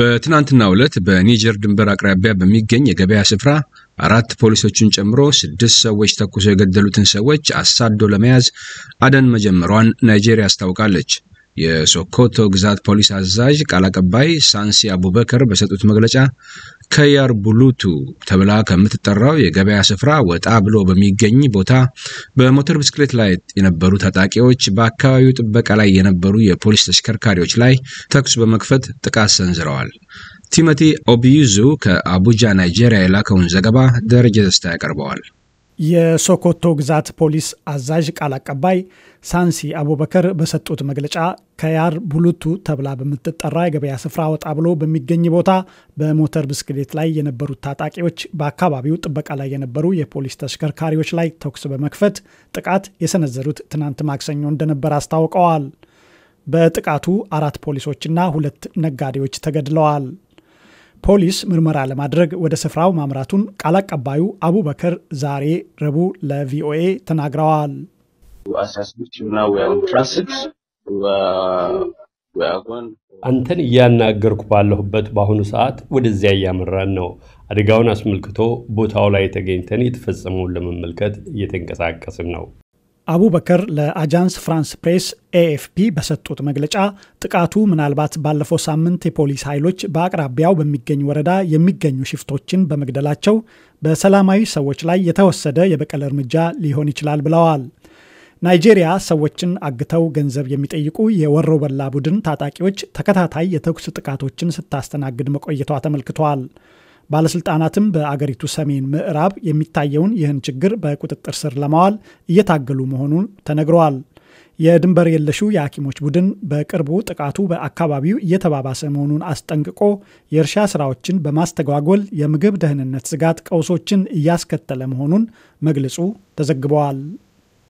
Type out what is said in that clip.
በትናንትናው ዕለት በኒጀር ድንበር አቅራቢያ በሚገኝ የገበያ ስፍራ አራት ፖሊሶችን ጨምሮ ስድስት ሰዎች ተኩሰው የገደሉትን ሰዎች አሳዶ ለመያዝ አደን መጀመሯን ናይጄሪያ አስታውቃለች። የሶኮቶ ግዛት ፖሊስ አዛዥ ቃል አቀባይ ሳንሲ አቡበከር በሰጡት መግለጫ ከያር ቡሉቱ ተብላ ከምትጠራው የገበያ ስፍራ ወጣ ብሎ በሚገኝ ቦታ በሞተር ብስክሌት ላይ የነበሩ ታጣቂዎች በአካባቢው ጥበቃ ላይ የነበሩ የፖሊስ ተሽከርካሪዎች ላይ ተኩስ በመክፈት ጥቃት ሰንዝረዋል። ቲሞቲ ኦቢዩዙ ከአቡጃ ናይጄሪያ የላከውን ዘገባ ደረጀ ደስታ ያቀርበዋል። የሶኮቶ ግዛት ፖሊስ አዛዥ ቃል አቀባይ ሳንሲ አቡበከር በሰጡት መግለጫ ከያር ቡሉቱ ተብላ በምትጠራ የገበያ ስፍራ ወጣ ብሎ በሚገኝ ቦታ በሞተር ብስክሌት ላይ የነበሩት ታጣቂዎች በአካባቢው ጥበቃ ላይ የነበሩ የፖሊስ ተሽከርካሪዎች ላይ ተኩስ በመክፈት ጥቃት የሰነዘሩት ትናንት ማክሰኞ እንደነበር አስታውቀዋል። በጥቃቱ አራት ፖሊሶችና ሁለት ነጋዴዎች ተገድለዋል። ፖሊስ ምርመራ ለማድረግ ወደ ስፍራው ማምራቱን ቃል አቀባዩ አቡበከር ዛሬ ረቡዕ ለቪኦኤ ተናግረዋል። አንተን እያናገርኩ ባለሁበት በአሁኑ ሰዓት ወደዚያ እያመራን ነው። አደጋውን አስመልክቶ ቦታው ላይ ተገኝተን የተፈጸመውን ለመመልከት እየተንቀሳቀስን ነው። አቡበከር ለአጃንስ ፍራንስ ፕሬስ ኤኤፍፒ በሰጡት መግለጫ ጥቃቱ ምናልባት ባለፈው ሳምንት የፖሊስ ኃይሎች በአቅራቢያው በሚገኝ ወረዳ የሚገኙ ሽፍቶችን በመግደላቸው በሰላማዊ ሰዎች ላይ የተወሰደ የበቀል እርምጃ ሊሆን ይችላል ብለዋል። ናይጄሪያ ሰዎችን አግተው ገንዘብ የሚጠይቁ የወሮበላ ቡድን ታጣቂዎች ተከታታይ የተኩስ ጥቃቶችን ስታስተናግድ መቆየቷ ተመልክቷል። ባለስልጣናትም በአገሪቱ ሰሜን ምዕራብ የሚታየውን ይህን ችግር በቁጥጥር ስር ለማዋል እየታገሉ መሆኑን ተነግረዋል። የድንበር የለሹ የሐኪሞች ቡድን በቅርቡ ጥቃቱ በአካባቢው እየተባባሰ መሆኑን አስጠንቅቆ የእርሻ ስራዎችን በማስተጓጎል የምግብ ደህንነት ስጋት ቀውሶችን እያስከተለ መሆኑን መግለጹ ተዘግበዋል።